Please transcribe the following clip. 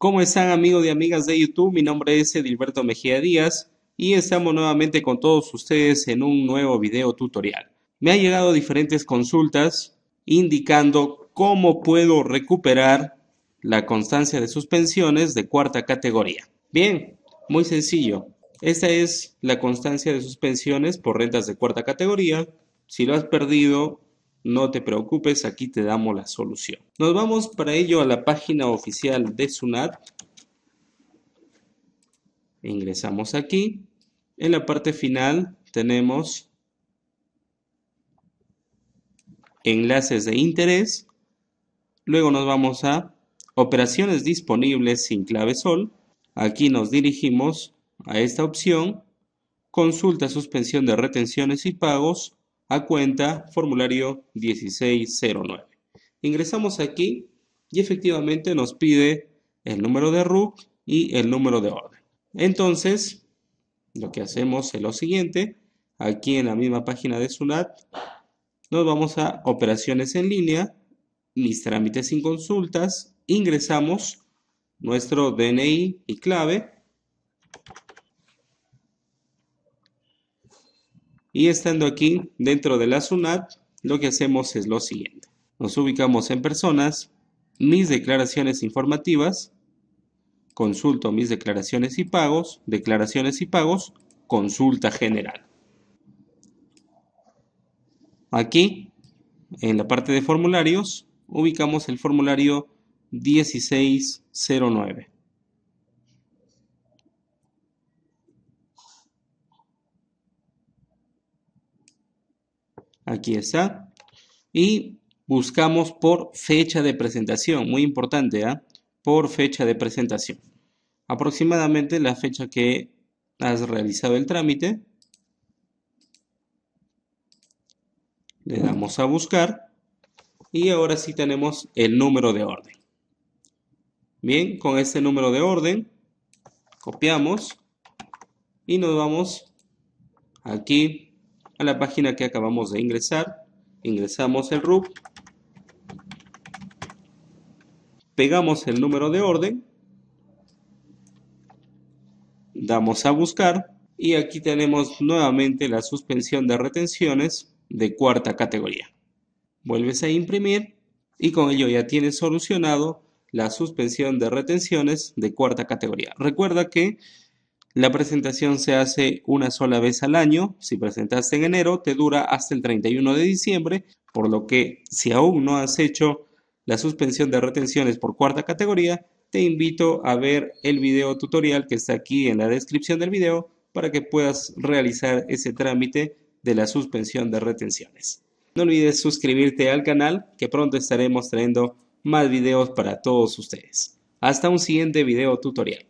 ¿Cómo están amigos y amigas de YouTube? Mi nombre es Edilberto Mejía Díaz y estamos nuevamente con todos ustedes en un nuevo video tutorial. Me han llegado diferentes consultas indicando cómo puedo recuperar la constancia de suspensiones de cuarta categoría. Bien, muy sencillo. Esta es la constancia de suspensiones por rentas de cuarta categoría. Si lo has perdido, no te preocupes, aquí te damos la solución. Nos vamos para ello a la página oficial de SUNAT. Ingresamos aquí. En la parte final tenemos enlaces de interés. Luego nos vamos a operaciones disponibles sin clave sol. Aquí nos dirigimos a esta opción. Consulta suspensión de retenciones y pagos a cuenta formulario 1609. Ingresamos aquí y efectivamente nos pide el número de RUC y el número de orden. Entonces, lo que hacemos es lo siguiente. Aquí en la misma página de SUNAT, nos vamos a operaciones en línea, mis trámites sin consultas, ingresamos nuestro DNI y clave Y estando aquí dentro de la SUNAT, lo que hacemos es lo siguiente. Nos ubicamos en personas, mis declaraciones informativas, consulto mis declaraciones y pagos, declaraciones y pagos, consulta general. Aquí, en la parte de formularios, ubicamos el formulario 1609. Aquí está. Y buscamos por fecha de presentación. Muy importante, ¿ah? Por fecha de presentación. Aproximadamente la fecha que has realizado el trámite. Le damos a buscar. Y ahora sí tenemos el número de orden. Bien, con este número de orden copiamos y nos vamos aquí a la página que acabamos de ingresar, ingresamos el RUB, pegamos el número de orden, damos a buscar y aquí tenemos nuevamente la suspensión de retenciones de cuarta categoría. Vuelves a imprimir y con ello ya tienes solucionado la suspensión de retenciones de cuarta categoría. Recuerda que la presentación se hace una sola vez al año. Si presentaste en enero, te dura hasta el 31 de diciembre, por lo que si aún no has hecho la suspensión de retenciones por cuarta categoría, te invito a ver el video tutorial que está aquí en la descripción del video para que puedas realizar ese trámite de la suspensión de retenciones. No olvides suscribirte al canal que pronto estaremos trayendo más videos para todos ustedes. Hasta un siguiente video tutorial.